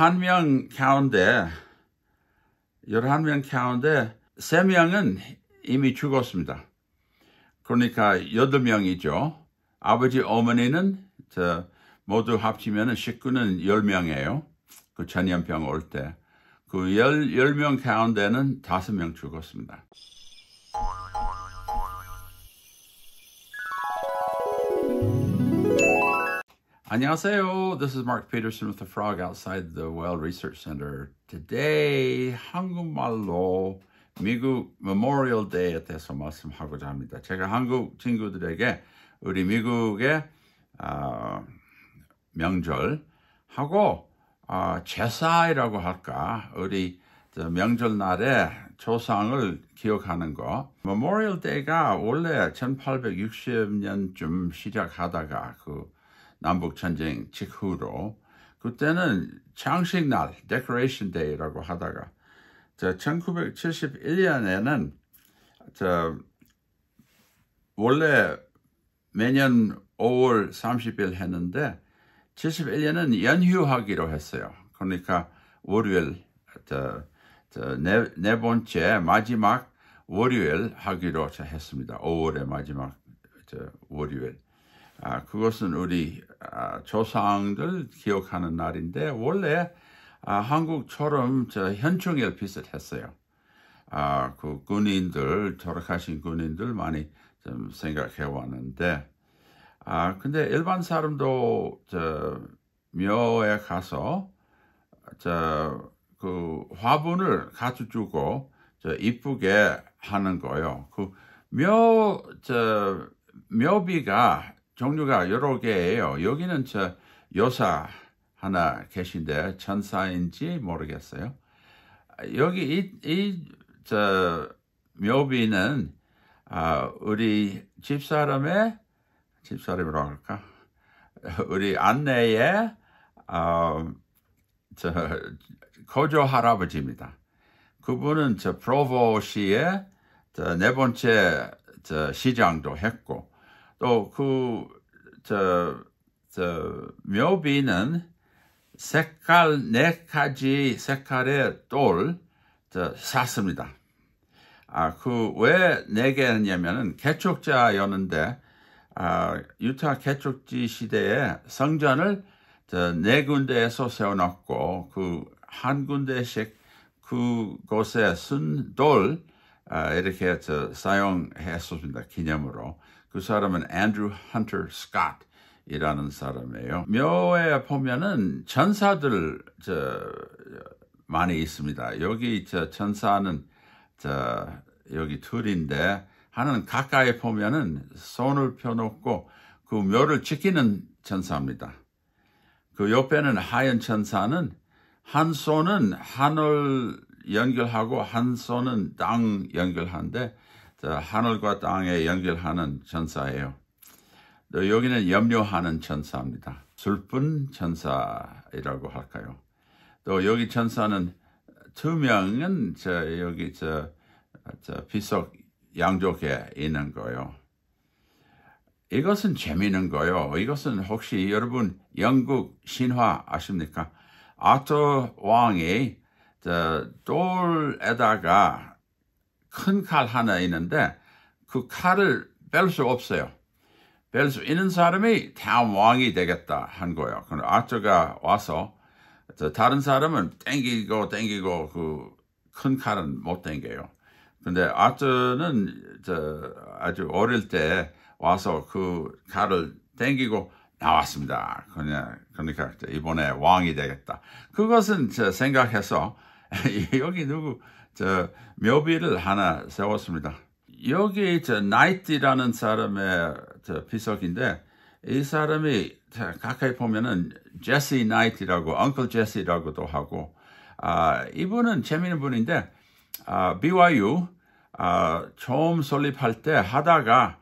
11명 가운데 11명 가운데 3명은 이미 죽었습니다. 그러니까 8명이죠. 아버지 어머니는 모두 합치면 식구는 10명이에요. 그 전염병 올 때. 그 10, 10명 가운데는 5명 죽었습니다. 안녕하세요. This is Mark Peterson with the Frog outside the Well Research Center. Today 한국말로 미국 Memorial Day에 대해서 말씀하고자 합니다. 제가 한국 친구들에게 우리 미국의 어, 명절하고 어, 제사이라고 할까 우리 명절날에 조상을 기억하는 거 Memorial Day가 원래 1860년쯤 시작하다가 그 남북전쟁 직후로 그때는 장식 날, Decoration Day라고 하다가 저 1971년에는 저 원래 매년 5월 30일 했는데 71년은 연휴하기로 했어요. 그러니까 월요일 저, 저 네, 네 번째 마지막 월요일 하기로 했습니다. 5월의 마지막 월요일. 아, 그것은 우리 아, 조상들 기억하는 날인데 원래 아, 한국처럼 저 현충일 비슷했어요. 아, 그 군인들 돌아가신 군인들 많이 좀 생각해 왔는데 아, 근데 일반 사람도 저 묘에 가서 저그 화분을 가져주고 저 이쁘게 하는 거요. 예그묘저 묘비가 종류가 여러 개예요. 여기는 저 여사 하나 계신데 천사인지 모르겠어요. 여기 이저 묘비는 아, 우리 집사람의 집사람이라고 할까? 우리 안내의 어, 저 거조 할아버지입니다. 그분은 저 프로보시의 저 네 번째 저 시장도 했고 또그저 저 묘비는 색깔 네 가지 색깔의 돌 샀습니다. 아, 그왜 네 개였냐면은 개척자였는데 아, 유타 개척지 시대에 성전을 저, 네 군데에서 세워놨고 그 한 군데씩 그곳에 쓴돌 아, 이렇게 저 사용했습니다. 기념으로. 그 사람은 앤드류 헌터 스캇 이라는 사람이에요. 묘에 보면은 천사들저 많이 있습니다. 여기 저 천사는 저 여기 둘인데 하나는 가까이 보면은 손을 펴놓고 그 묘를 지키는 천사입니다. 그 옆에는 하얀 천사는 한 손은 하늘 연결하고 한 손은 땅 연결하는데 하늘과 땅에 연결하는 천사예요. 또 여기는 염려하는 천사입니다. 슬픈 천사라고 할까요? 또 여기 천사는 두 명은 저 여기 저, 저 비석 양쪽에 있는 거요. 예 이것은 재미있는 거요. 예 이것은 혹시 여러분 영국 신화 아십니까? 아토 왕이 돌에다가 큰 칼 하나 있는데 그 칼을 뺄 수 없어요. 뺄 수 있는 사람이 다음 왕이 되겠다 한 거예요. 그럼 아저가 와서 다른 사람은 땡기고 땡기고 그 큰 칼은 못 땡겨요. 근데 아저는 아주 어릴 때 와서 그 칼을 땡기고 나왔습니다. 그냥 그러니까 이번에 왕이 되겠다. 그것은 생각해서 여기 누구 저 묘비를 하나 세웠습니다. 여기 저 나이트라는 사람의 저 비석인데 이 사람이 가까이 보면은 제시 나이트라고 언클 제시라고도 하고 아, 이분은 재미있는 분인데 아, BYU 아, 처음 설립할 때 하다가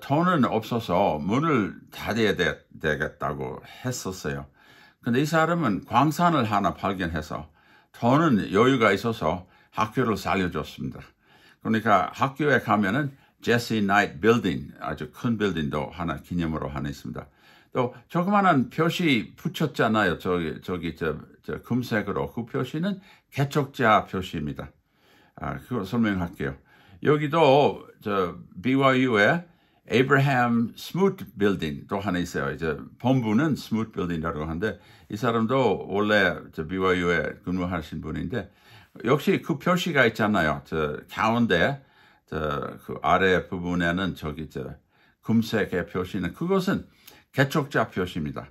돈은 없어서 문을 닫아야 되, 겠다고 했었어요. 근데 이 사람은 광산을 하나 발견해서 저는 여유가 있어서 학교를 살려줬습니다. 그러니까 학교에 가면은 제시 나이트 빌딩 아주 큰 빌딩도 하나 기념으로 하나 있습니다. 또 조그마한 표시 붙였잖아요. 저기 저기 저, 저 금색으로 그 표시는 개척자 표시입니다. 아, 그거 설명할게요. 여기도 저 BYU에 에이브라함 스무트 빌딩 또 하나 있어요. 이제 본부는 스무트 빌딩이라고 하는데 이 사람도 원래 저 BYU에 근무하신 분인데 역시 그 표시가 있잖아요. 저 가운데 저그 아래 부분에는 저기 저 금색의 표시는 그것은 개척자 표시입니다.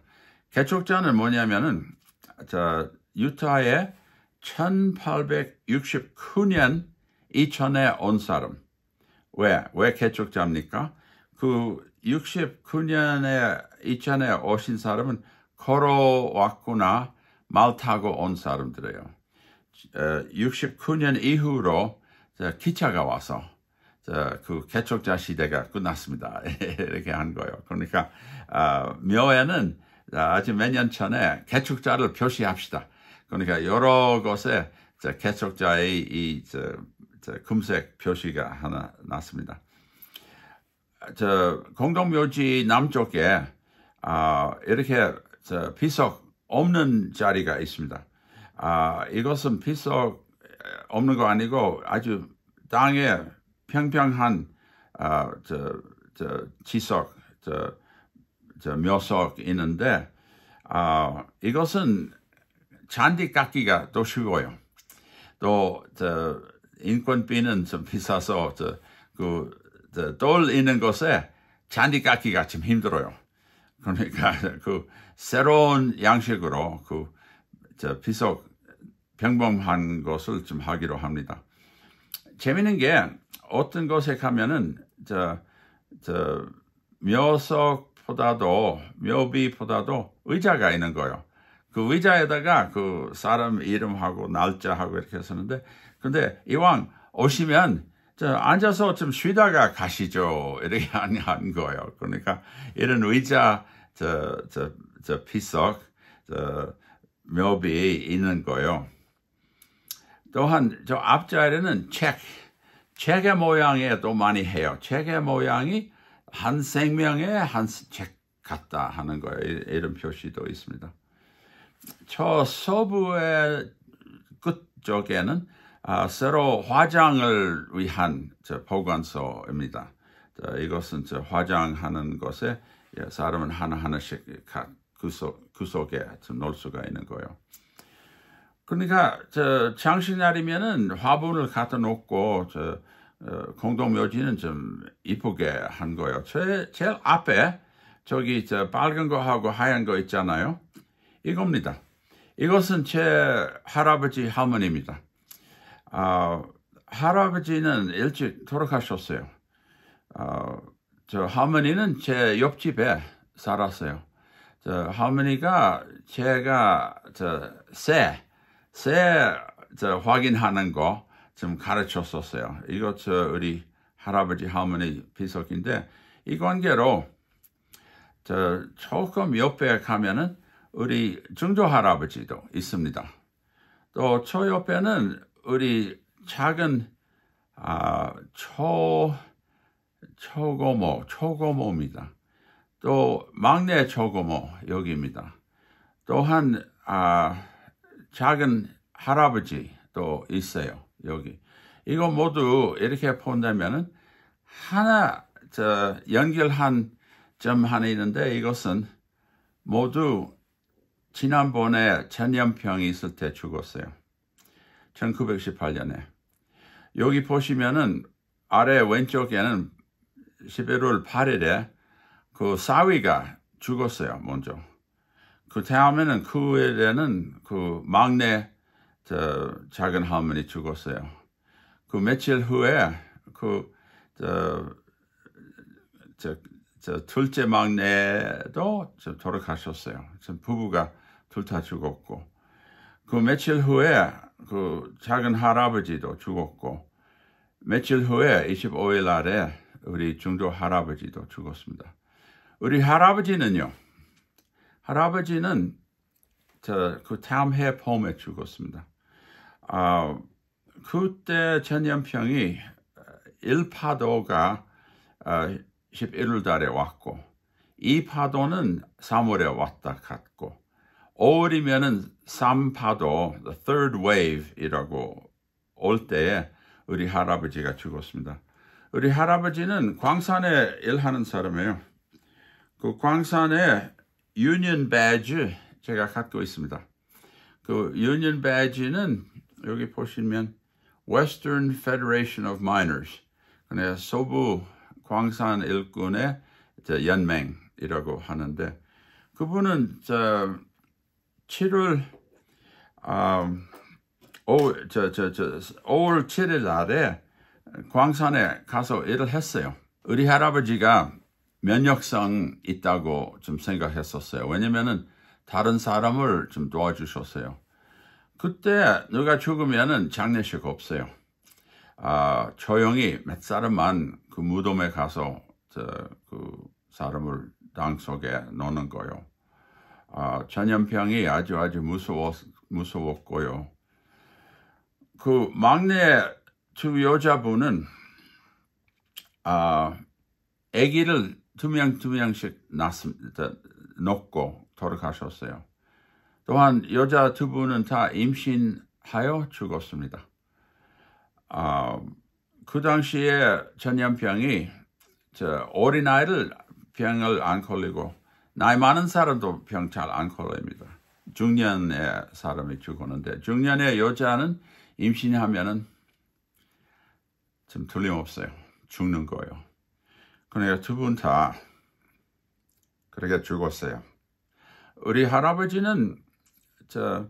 개척자는 뭐냐면은 저 유타에 1869년 이천에 온 사람. 왜? 왜 개척자입니까? 그 69년에 이천에 오신 사람은 걸어왔구나 말 타고 온 사람들이에요. 69년 어, 이후로 기차가 와서 그 개척자 시대가 끝났습니다. 이렇게 한 거예요. 그러니까 아, 묘에는 아직 몇 년 전에 개척자를 표시합시다. 그러니까 여러 곳에 개척자의 이 금색 표시가 하나 났습니다. 저 공동묘지 남쪽에 아, 이렇게 저 비석 없는 자리가 있습니다. 아, 이것은 비석 없는 거 아니고 아주 땅에 평평한 아, 저, 저 지석, 저, 저 묘석 있는데 아, 이것은 잔디 깎기가 또 쉬워요. 또 저인권비는좀 비싸서 저, 그돌 있는 곳에 잔디 깎기가 좀 힘들어요. 그러니까 그 새로운 양식으로 그저 비석 평범한 것을 좀 하기로 합니다. 재미있는 게 어떤 곳에 가면은 저, 저 묘석보다도 묘비보다도 의자가 있는 거예요. 그 의자에다가 그 사람 이름하고 날짜하고 이렇게 쓰는데 근데 이왕 오시면 자, 앉아서 좀 쉬다가 가시죠. 이렇게 한 거예요. 그러니까 이런 의자, 저, 저, 저 피석, 저 묘비 있는 거요. 또한 저 앞자리는 책, 책의 모양에 또 많이 해요. 책의 모양이 한 생명의 한 책 같다 하는 거예요. 이런 표시도 있습니다. 저 서부의 끝쪽에는 아, 새로 화장을 위한 보관소입니다. 이것은 화장하는 것에 예, 사람은 하나하나씩 구석, 구석에 넣을 수가 있는 거예요. 그러니까 장식날이면은 화분을 갖다 놓고 어, 공동묘지는 좀 이쁘게 한 거예요. 제, 제일 앞에 저기 저 빨간 거하고 하얀 거 있잖아요. 이겁니다. 이것은 제 할아버지 할머니입니다. 어, 할아버지는 일찍 돌아가셨어요. 어, 저 할머니는 제 옆집에 살았어요. 저 할머니가 제가 저 새새 확인하는 거 좀 가르쳤었어요. 이거 저 우리 할아버지 할머니 비석인데 이 관계로 저 조금 옆에 가면은 우리 중조 할아버지도 있습니다. 또 저 옆에는 우리 작은 아, 초 초고모 초고모입니다. 또 막내 초고모 여기입니다. 또한 아, 작은 할아버지도 있어요 여기. 이거 모두 이렇게 본다면은 하나 저 연결한 점 하나 있는데 이것은 모두 지난번에 전염병이 있을 때 죽었어요. 1918년에. 여기 보시면은 아래 왼쪽에는 11월 8일에 그 사위가 죽었어요, 먼저. 그 다음에는 그일에는 그 막내 저 작은 할머니 죽었어요. 그 며칠 후에 그 저 저, 저 둘째 막내도 저 돌아가셨어요. 부부가 둘 다 죽었고 그 며칠 후에 그 작은 할아버지도 죽었고 며칠 후에 25일 날에 우리 중도 할아버지도 죽었습니다. 우리 할아버지는요. 할아버지는 저그 다음해 봄에 죽었습니다. 아 그때 전염병이 1파도가 11월 아, 달에 왔고 2파도는 3월에 왔다 갔고 5월이면은 삼파도 third e t h wave이라고 올 때에 우리 할아버지가 죽었습니다. 우리 할아버지는 광산에 일하는 사람이에요. 그 광산에 badge 제가 갖고 있습니다. 그 union b a d g e 는 여기 보시면 Western Federation of Miners 그냥 서부 광산 일꾼의 연맹이라고 하는데 그분은 7월 아, 5, 저, 저, 저, 5월 7일 날에 광산에 가서 일을 했어요. 우리 할아버지가 면역성 있다고 좀 생각했었어요. 왜냐면은 다른 사람을 좀 도와주셨어요. 그때 누가 죽으면은 장례식 없어요. 아, 조용히 몇 사람만 그 무덤에 가서 저, 그 사람을 땅 속에 넣는 거요. 어, 전염병이 아주 아주 무서워, 무서웠고요. 그 막내 두 여자분은 아, 아기를 두 명 두 명씩 낳습니다. 놓고 돌아가셨어요. 또한 여자 두 분은 다 임신하여 죽었습니다. 아, 그 당시에 전염병이 저 어린아이를 병을 안 걸리고 나이 많은 사람도 병 잘 안 걸립니다. 중년의 사람이 죽었는데 중년의 여자는 임신하면은 좀 틀림없어요. 죽는 거예요. 그러니까 두분 다 그렇게 죽었어요. 우리 할아버지는 저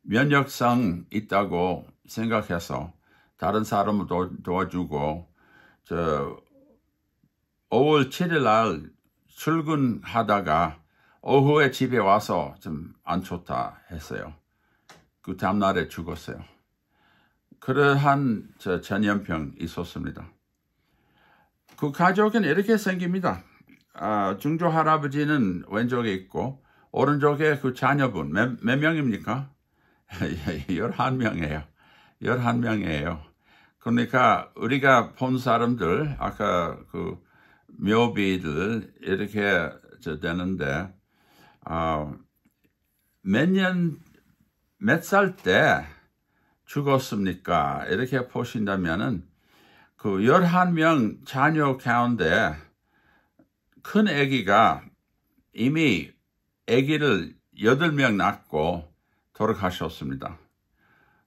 면역성 있다고 생각해서 다른 사람을 도, 와주고저 5월 7일 날 출근하다가 오후에 집에 와서 좀 안 좋다 했어요. 그 다음날에 죽었어요. 그러한 전염병 이 있었습니다. 그 가족은 이렇게 생깁니다. 아, 중조 할아버지는 왼쪽에 있고 오른쪽에 그 자녀분 몇, 몇 명입니까? 11명이에요. 11명이에요. 그러니까 우리가 본 사람들 아까 그 묘비들 이렇게 저 되는데 어, 아, 몇년 몇 살 때 죽었습니까? 이렇게 보신다면은 그 11명 자녀 가운데 큰 아기가 이미 아기를 8명 낳고 돌아가셨습니다.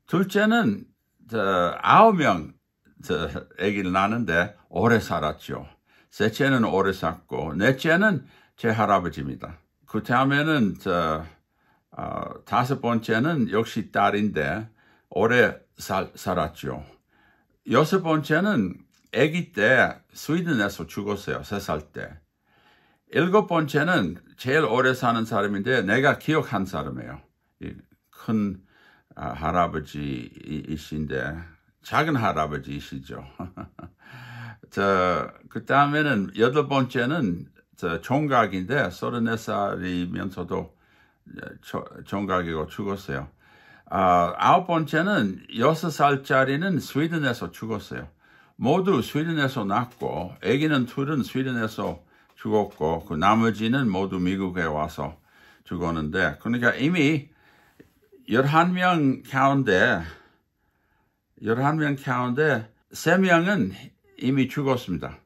둘째는 저 9명 저 아기를 낳는데 오래 살았죠. 셋째는 오래 샀고 넷째는 제 할아버지입니다. 그 다음에는 저, 어, 다섯 번째는 역시 딸인데 오래 살, 살았죠. 여섯 번째는 아기 때 스웨덴에서 죽었어요. 세 살 때. 일곱 번째는 제일 오래 사는 사람인데 내가 기억한 사람이에요. 큰 아, 할아버지이신데 작은 할아버지이시죠. 그 다음에는 여덟 번째는 저 총각인데 서른네 살이면서도 총각이고 죽었어요. 아, 아홉 번째는 여섯 살짜리는 스웨덴에서 죽었어요. 모두 스웨덴에서 낳고 아기는 둘은 스웨덴에서 죽었고 그 나머지는 모두 미국에 와서 죽었는데 그러니까 이미 11명 가운데 11명 가운데 3명은 이미 죽었습니다.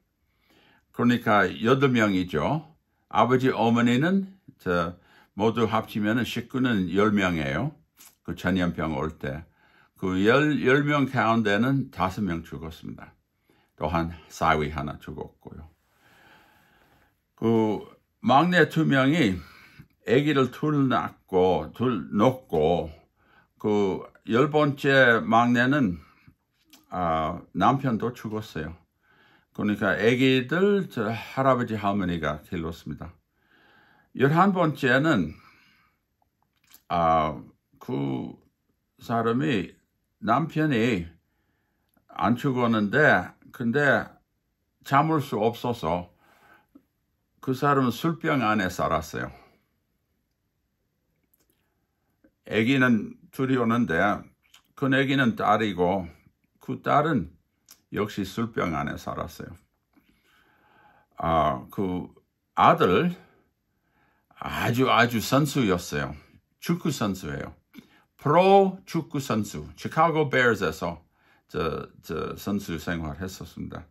그러니까 여덟 명이죠. 아버지 어머니는 저 모두 합치면 식구는 10명이에요. 그 전염병 올 때. 그 10, 명 가운데는 5명 죽었습니다. 또한 사위 하나 죽었고요. 그 막내 두 명이 아기를 둘 낳고, 둘 놓고, 그 열 번째 막내는 아, 남편도 죽었어요. 그러니까 아기들 저 할아버지 할머니가 길렀습니다. 열한 번째는 아, 그 사람이 남편이 안 죽었는데 근데 잠을 수 없어서 그 사람은 술병 안에 살았어요. 아기는 둘이 오는데 그 아기는 딸이고 그 딸은 역시 술병 안에 살았어요. 아, 그 아들 아주 아주 선수였어요. 축구 선수예요. 프로 축구 선수, 시카고 베어스에서 저, 저 선수 생활했었습니다.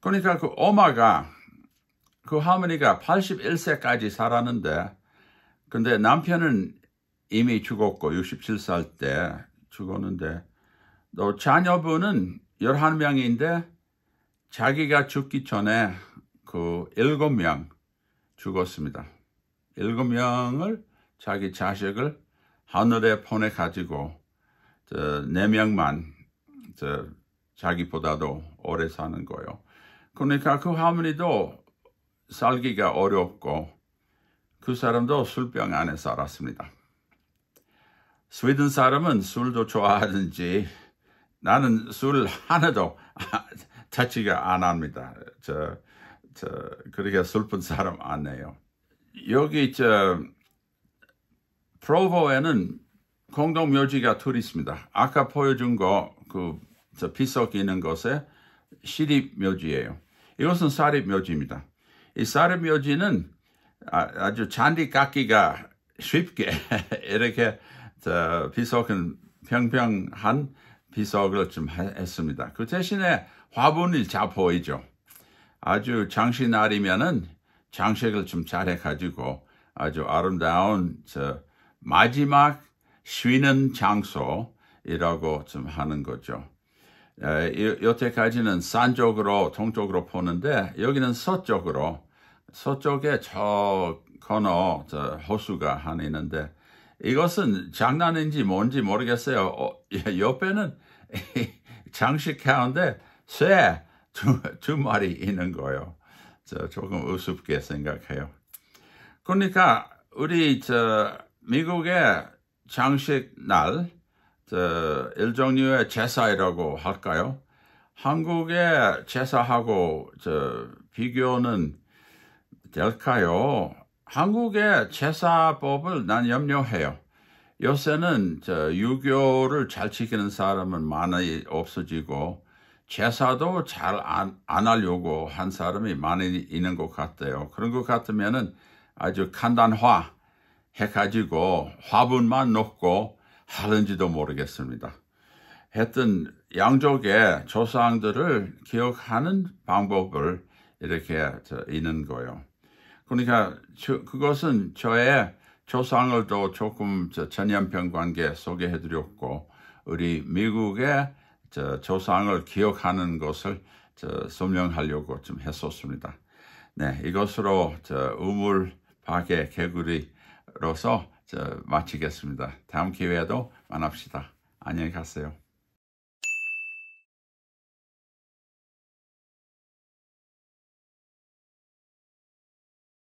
그러니까 그 엄마가 그 할머니가 81세까지 살았는데 근데 남편은 이미 죽었고 67살 때 죽었는데 또 자녀분은 11명인데 자기가 죽기 전에 그 7명 죽었습니다. 7명을 자기 자식을 하늘에 보내 가지고 저 4명만 저 자기보다도 오래 사는 거예요. 그러니까 그 할머니도 살기가 어렵고 그 사람도 술병 안에 살았습니다. 스웨덴 사람은 술도 좋아하든지 나는 술 하나도 자취가 안 합니다. 저, 저, 그렇게 슬픈 사람 아니에요. 여기, 저, 프로보에는 공동묘지가 둘 있습니다. 아까 보여준 거, 그, 저, 피석 있는 곳에 시립묘지예요. 이것은 사립묘지입니다. 이 사립묘지는 아, 아주 잔디 깎기가 쉽게 이렇게 저, 비석은 평평한 비석을 좀 했습니다. 그 대신에 화분을 자포이죠. 아, 아주 장식 날이면은 장식을 좀 잘해가지고 아주 아름다운 저 마지막 쉬는 장소이라고 좀 하는 거죠. 에, 여태까지는 산 쪽으로 동쪽으로 보는데 여기는 서쪽으로 서쪽에 저 건너 저 호수가 하나 있는데 이것은 장난인지 뭔지 모르겠어요. 어, 예, 옆에는 장식하는데 쇠 두, 두 마리 있는 거예요. 저 조금 우습게 생각해요. 그러니까 우리 저 미국의 장식 날, 저 일종류의 제사이라고 할까요? 한국의 제사하고 저 비교는 될까요? 한국의 제사법을 난 염려해요. 요새는 유교를 잘 지키는 사람은 많이 없어지고 제사도 잘안 안 하려고 한 사람이 많이 있는 것 같아요. 그런 것같으면 아주 간단화 해가지고 화분만 넣고 하는지도 모르겠습니다. 하여튼 양족의 조상들을 기억하는 방법을 이렇게 있는 거예요. 그러니까 저, 그것은 저의 조상을 또 조금 전염병 관계 소개해 드렸고 우리 미국의 조상을 기억하는 것을 설명하려고 좀 했었습니다. 네, 이것으로 우물 박의 개구리로서 마치겠습니다. 다음 기회에도 만납시다. 안녕히 가세요.